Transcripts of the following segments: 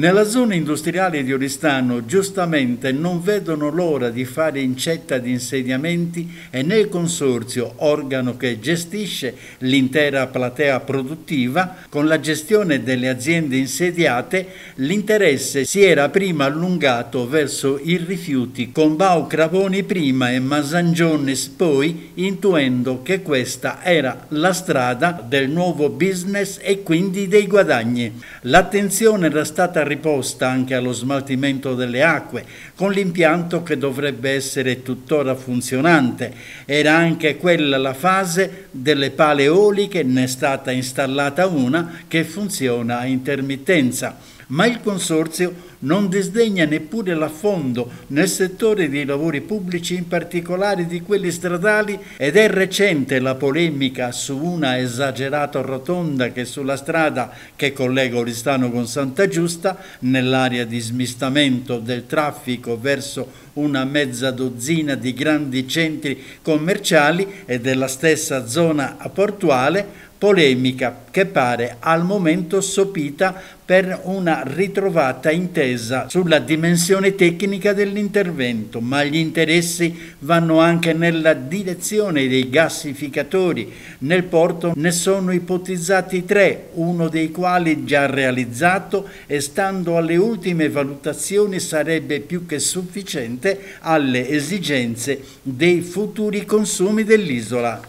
Nella zona industriale di Oristano giustamente non vedono l'ora di fare incetta di insediamenti e nel consorzio, organo che gestisce l'intera platea produttiva, con la gestione delle aziende insediate, l'interesse si era prima allungato verso i rifiuti con Bau Cravoni prima e Masangionis poi, intuendo che questa era la strada del nuovo business e quindi dei guadagni. L'attenzione era stata riposta anche allo smaltimento delle acque, con l'impianto che dovrebbe essere tuttora funzionante. Era anche quella la fase delle pale eoliche, ne è stata installata una che funziona a intermittenza, ma il consorzio non disdegna neppure l'affondo nel settore dei lavori pubblici, in particolare di quelli stradali, ed è recente la polemica su una esagerata rotonda che sulla strada che collega Oristano con Santa Giusta, nell'area di smistamento del traffico verso una mezza dozzina di grandi centri commerciali e della stessa zona portuale, polemica che pare al momento sopita per una ritrovata intesa sulla dimensione tecnica dell'intervento, ma gli interessi vanno anche nella direzione dei gasificatori. Nel porto ne sono ipotizzati tre, uno dei quali già realizzato e stando alle ultime valutazioni sarebbe più che sufficiente alle esigenze dei futuri consumi dell'isola.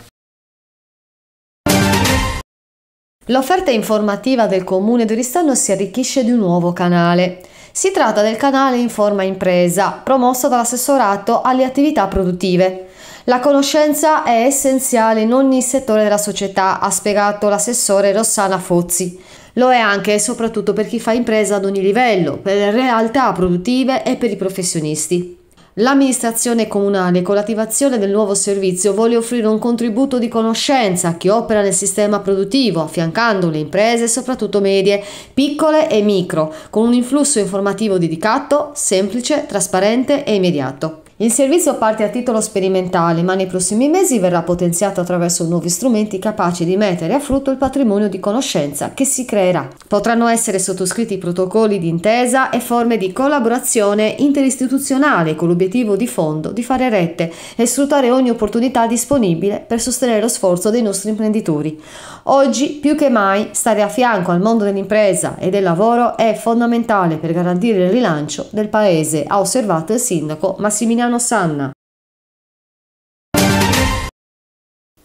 L'offerta informativa del comune di Oristano si arricchisce di un nuovo canale. Si tratta del canale Informa Impresa, promosso dall'assessorato alle attività produttive. La conoscenza è essenziale in ogni settore della società, ha spiegato l'assessore Rossana Fozzi. Lo è anche e soprattutto per chi fa impresa ad ogni livello, per le realtà produttive e per i professionisti. L'amministrazione comunale con l'attivazione del nuovo servizio vuole offrire un contributo di conoscenza a chi opera nel sistema produttivo, affiancando le imprese, soprattutto medie, piccole e micro, con un influsso informativo dedicato, semplice, trasparente e immediato. Il servizio parte a titolo sperimentale, ma nei prossimi mesi verrà potenziato attraverso nuovi strumenti capaci di mettere a frutto il patrimonio di conoscenza che si creerà. Potranno essere sottoscritti protocolli di intesa e forme di collaborazione interistituzionale con l'obiettivo di fondo di fare rette e sfruttare ogni opportunità disponibile per sostenere lo sforzo dei nostri imprenditori. Oggi più che mai stare a fianco al mondo dell'impresa e del lavoro è fondamentale per garantire il rilancio del paese, ha osservato il sindaco Massimiliano Milano Sanna.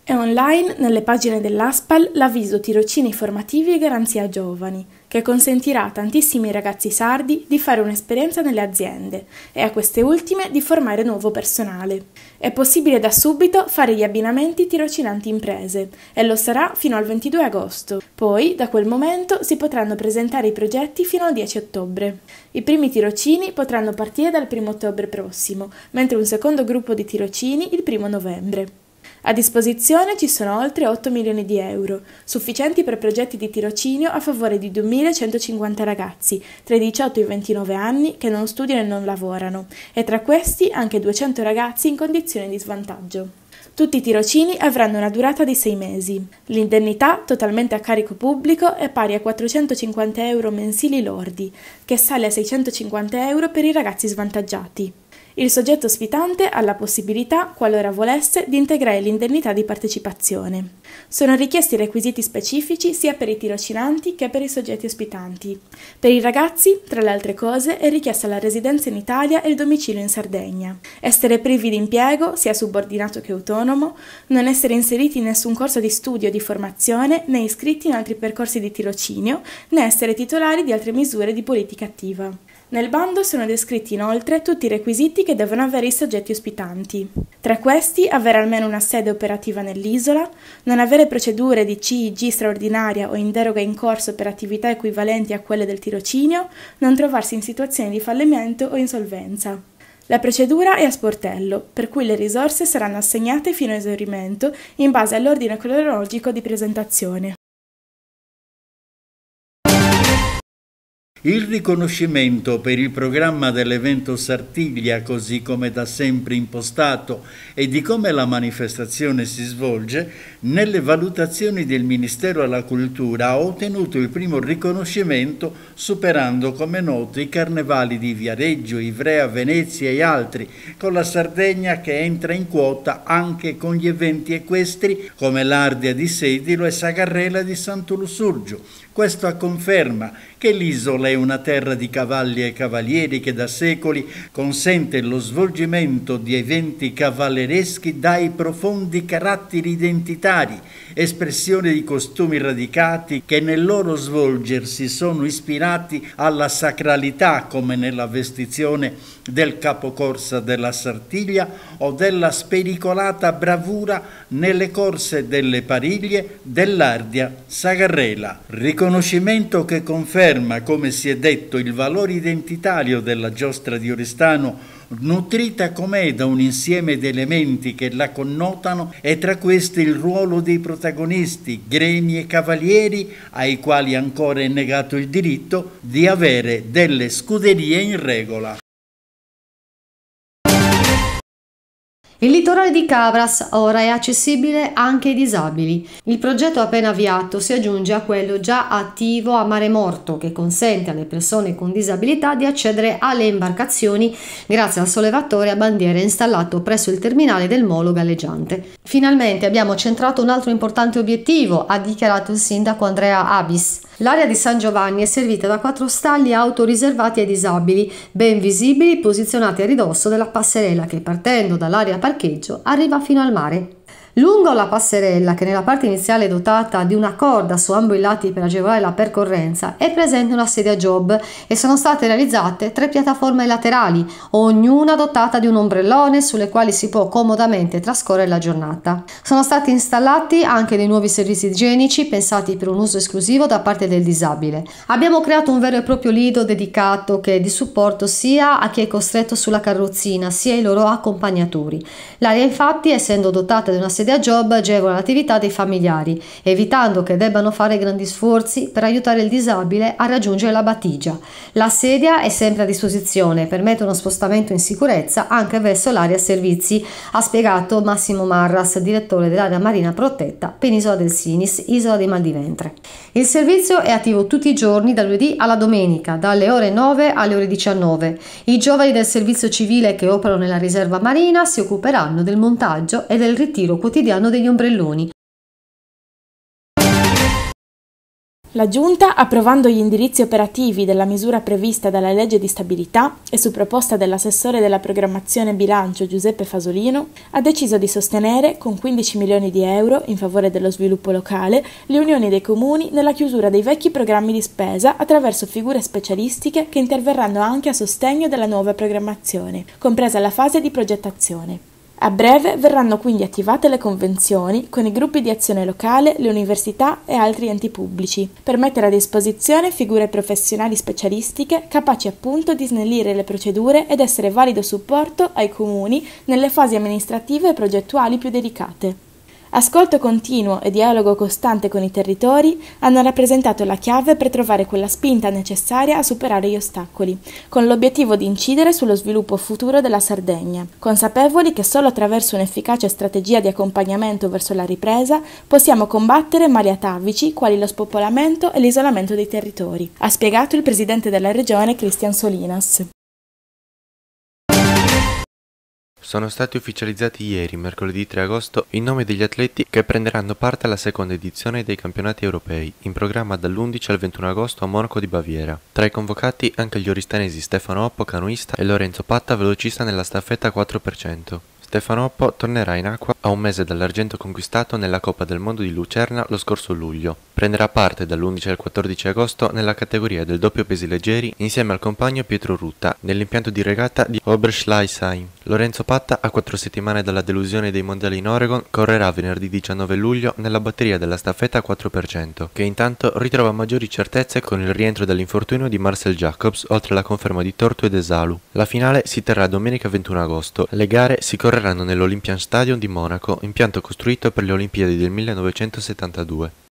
È online nelle pagine dell'ASPAL l'avviso tirocini formativi e garanzia giovani che consentirà a tantissimi ragazzi sardi di fare un'esperienza nelle aziende e a queste ultime di formare nuovo personale. È possibile da subito fare gli abbinamenti tirocinanti imprese e lo sarà fino al 22 agosto. Poi, da quel momento, si potranno presentare i progetti fino al 10 ottobre. I primi tirocini potranno partire dal 1 ottobre prossimo, mentre un secondo gruppo di tirocini il 1 novembre. A disposizione ci sono oltre 8 milioni di euro, sufficienti per progetti di tirocinio a favore di 2.150 ragazzi tra i 18 e i 29 anni che non studiano e non lavorano, e tra questi anche 200 ragazzi in condizioni di svantaggio. Tutti i tirocini avranno una durata di 6 mesi. L'indennità, totalmente a carico pubblico, è pari a 450 euro mensili lordi, che sale a 650 euro per i ragazzi svantaggiati. Il soggetto ospitante ha la possibilità, qualora volesse, di integrare l'indennità di partecipazione. Sono richiesti requisiti specifici sia per i tirocinanti che per i soggetti ospitanti. Per i ragazzi, tra le altre cose, è richiesta la residenza in Italia e il domicilio in Sardegna. Essere privi di impiego, sia subordinato che autonomo, non essere inseriti in nessun corso di studio o di formazione, né iscritti in altri percorsi di tirocinio, né essere titolari di altre misure di politica attiva. Nel bando sono descritti inoltre tutti i requisiti che devono avere i soggetti ospitanti. Tra questi avere almeno una sede operativa nell'isola, non avere procedure di CIG straordinaria o in deroga in corso per attività equivalenti a quelle del tirocinio, non trovarsi in situazioni di fallimento o insolvenza. La procedura è a sportello, per cui le risorse saranno assegnate fino a esaurimento in base all'ordine cronologico di presentazione. Il riconoscimento per il programma dell'evento Sartiglia, così come da sempre impostato e di come la manifestazione si svolge, nelle valutazioni del Ministero alla Cultura ha ottenuto il primo riconoscimento superando, come noto, i carnevali di Viareggio, Ivrea, Venezia e altri, con la Sardegna che entra in quota anche con gli eventi equestri come l'Ardia di Sedilo e Sagarrela di Sant'Ulussurgio questo a conferma che l'isola è una terra di cavalli e cavalieri che da secoli consente lo svolgimento di eventi cavallereschi dai profondi caratteri identitari, espressione di costumi radicati che nel loro svolgersi sono ispirati alla sacralità come nella vestizione del capocorsa della Sartiglia o della spericolata bravura nelle corse delle Pariglie dell'Ardia Sagarrela. Ricor riconoscimento che conferma, come si è detto, il valore identitario della giostra di Oristano, nutrita com'è da un insieme di elementi che la connotano e tra questi il ruolo dei protagonisti, gremi e cavalieri, ai quali ancora è negato il diritto di avere delle scuderie in regola. Il litorale di Cabras ora è accessibile anche ai disabili. Il progetto appena avviato si aggiunge a quello già attivo a Mare Morto che consente alle persone con disabilità di accedere alle imbarcazioni grazie al sollevatore a bandiera installato presso il terminale del molo galleggiante. Finalmente abbiamo centrato un altro importante obiettivo, ha dichiarato il sindaco Andrea Abis. L'area di San Giovanni è servita da quattro stalli auto riservati ai disabili, ben visibili posizionati a ridosso della passerella che partendo dall'area parcheggio arriva fino al mare Lungo la passerella, che nella parte iniziale è dotata di una corda su ambo i lati per agevolare la percorrenza, è presente una sedia job e sono state realizzate tre piattaforme laterali, ognuna dotata di un ombrellone sulle quali si può comodamente trascorrere la giornata. Sono stati installati anche dei nuovi servizi igienici pensati per un uso esclusivo da parte del disabile. Abbiamo creato un vero e proprio lido dedicato che è di supporto sia a chi è costretto sulla carrozzina sia ai loro accompagnatori. L'area infatti, essendo dotata di una sedia sede a Job agevola l'attività dei familiari, evitando che debbano fare grandi sforzi per aiutare il disabile a raggiungere la battigia. La sedia è sempre a disposizione e permette uno spostamento in sicurezza anche verso l'area servizi, ha spiegato Massimo Marras, direttore dell'area marina protetta Penisola del Sinis, Isola di Maldiventre. Il servizio è attivo tutti i giorni da lunedì alla domenica, dalle ore 9 alle ore 19. I giovani del servizio civile che operano nella riserva marina si occuperanno del montaggio e del ritiro quotidiano quotidiano degli ombrelloni. La Giunta, approvando gli indirizzi operativi della misura prevista dalla legge di stabilità e su proposta dell'assessore della programmazione bilancio Giuseppe Fasolino, ha deciso di sostenere con 15 milioni di euro in favore dello sviluppo locale le unioni dei comuni nella chiusura dei vecchi programmi di spesa attraverso figure specialistiche che interverranno anche a sostegno della nuova programmazione, compresa la fase di progettazione. A breve verranno quindi attivate le convenzioni con i gruppi di azione locale, le università e altri enti pubblici, per mettere a disposizione figure professionali specialistiche capaci appunto di snellire le procedure ed essere valido supporto ai comuni nelle fasi amministrative e progettuali più delicate. Ascolto continuo e dialogo costante con i territori hanno rappresentato la chiave per trovare quella spinta necessaria a superare gli ostacoli, con l'obiettivo di incidere sullo sviluppo futuro della Sardegna, consapevoli che solo attraverso un'efficace strategia di accompagnamento verso la ripresa possiamo combattere mali atavici quali lo spopolamento e l'isolamento dei territori, ha spiegato il presidente della regione Cristian Solinas. sono stati ufficializzati ieri, mercoledì 3 agosto, i nomi degli atleti che prenderanno parte alla seconda edizione dei campionati europei, in programma dall'11 al 21 agosto a Monaco di Baviera. Tra i convocati anche gli oristanesi Stefano Oppo, canoista, e Lorenzo Patta, velocista nella staffetta 4%. Stefano Oppo tornerà in acqua a un mese dall'argento conquistato nella Coppa del Mondo di Lucerna lo scorso luglio. Prenderà parte dall'11 al 14 agosto nella categoria del doppio pesi leggeri insieme al compagno Pietro Rutta nell'impianto di regata di Oberschleißheim. Lorenzo Patta, a quattro settimane dalla delusione dei mondiali in Oregon, correrà venerdì 19 luglio nella batteria della staffetta 4%, che intanto ritrova maggiori certezze con il rientro dall'infortunio di Marcel Jacobs oltre alla conferma di Torto ed Esalu. La finale si terrà domenica 21 agosto. Le gare si correranno nell'Olympian Stadium di Monaco, impianto costruito per le Olimpiadi del 1972.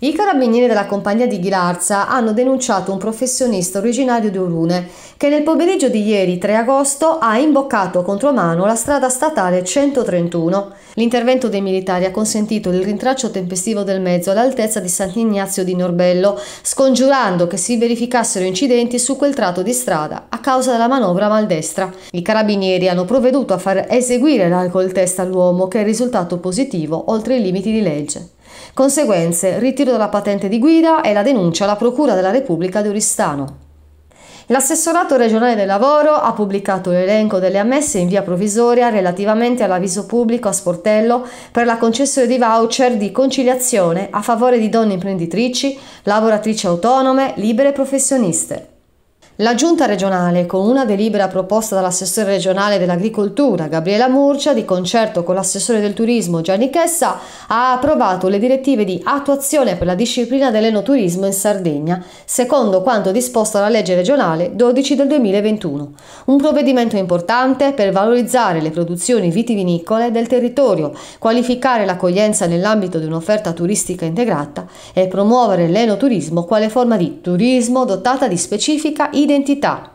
I carabinieri della compagnia di Ghilarza hanno denunciato un professionista originario di Orune che nel pomeriggio di ieri 3 agosto ha imboccato contro mano la strada statale 131. L'intervento dei militari ha consentito il rintraccio tempestivo del mezzo all'altezza di Sant'Ignazio di Norbello, scongiurando che si verificassero incidenti su quel tratto di strada a causa della manovra maldestra. I carabinieri hanno provveduto a far eseguire l'alcol test all'uomo che è risultato positivo oltre i limiti di legge. Conseguenze, ritiro della patente di guida e la denuncia alla Procura della Repubblica di Oristano. L'assessorato regionale del lavoro ha pubblicato l'elenco delle ammesse in via provvisoria relativamente all'avviso pubblico a sportello per la concessione di voucher di conciliazione a favore di donne imprenditrici, lavoratrici autonome, libere e professioniste. La giunta regionale, con una delibera proposta dall'assessore regionale dell'agricoltura Gabriela Murcia, di concerto con l'assessore del turismo Gianni Chessa, ha approvato le direttive di attuazione per la disciplina dell'enoturismo in Sardegna, secondo quanto disposto dalla legge regionale 12 del 2021. Un provvedimento importante per valorizzare le produzioni vitivinicole del territorio, qualificare l'accoglienza nell'ambito di un'offerta turistica integrata e promuovere l'enoturismo quale forma di turismo dotata di specifica identità Identità.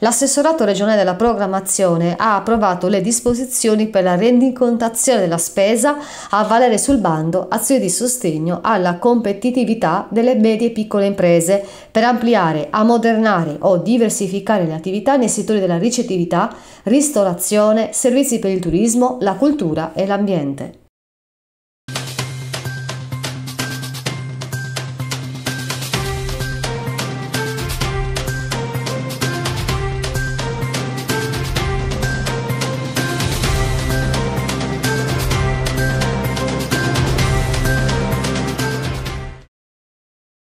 L'assessorato regionale della programmazione ha approvato le disposizioni per la rendicontazione della spesa a valere sul bando azioni di sostegno alla competitività delle medie e piccole imprese per ampliare, ammodernare o diversificare le attività nei settori della ricettività, ristorazione, servizi per il turismo, la cultura e l'ambiente.